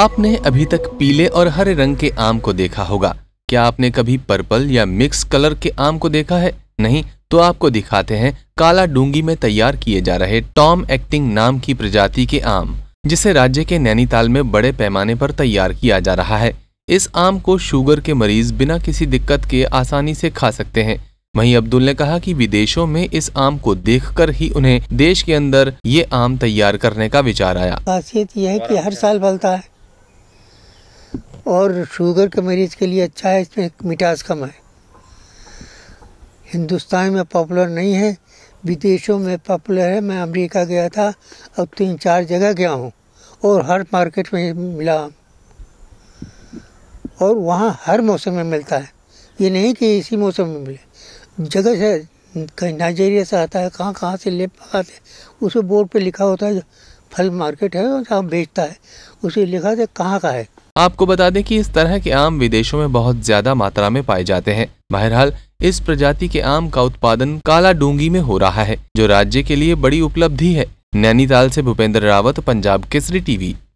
आपने अभी तक पीले और हरे रंग के आम को देखा होगा क्या आपने कभी पर्पल या मिक्स कलर के आम को देखा है नहीं तो आपको दिखाते हैं काला डूंगी में तैयार किए जा रहे टॉम एक्टिंग नाम की प्रजाति के आम जिसे राज्य के नैनीताल में बड़े पैमाने पर तैयार किया जा रहा है इस आम को शुगर के मरीज बिना किसी दिक्कत के आसानी से खा सकते हैं वहीं अब्दुल ने कहा कि विदेशों में इस आम को देखकर ही उन्हें देश के अंदर ये आम तैयार करने का विचार आया खासियत यह है कि हर साल फलता है और शुगर के मरीज के लिए अच्छा है इसमें मिठास कम है हिंदुस्तान में पॉपुलर नहीं है विदेशों में पॉपुलर है मैं अमेरिका गया था अब तीन चार जगह गया हूँ और हर मार्केट में मिला और वहाँ हर मौसम में मिलता है ये नहीं कि इसी मौसम में मिले जगह से कहीं नाइजेरिया से आता है कहाँ कहाँ से ले पकाते उसे बोर्ड पे लिखा होता है फल मार्केट है और जहाँ बेचता है उसे लिखा है कहाँ का है आपको बता दें कि इस तरह के आम विदेशों में बहुत ज्यादा मात्रा में पाए जाते हैं बहरहाल इस प्रजाति के आम का उत्पादन काला डूंगी में हो रहा है जो राज्य के लिए बड़ी उपलब्धि है नैनीताल से भूपेंद्र रावत पंजाब केसरी टीवी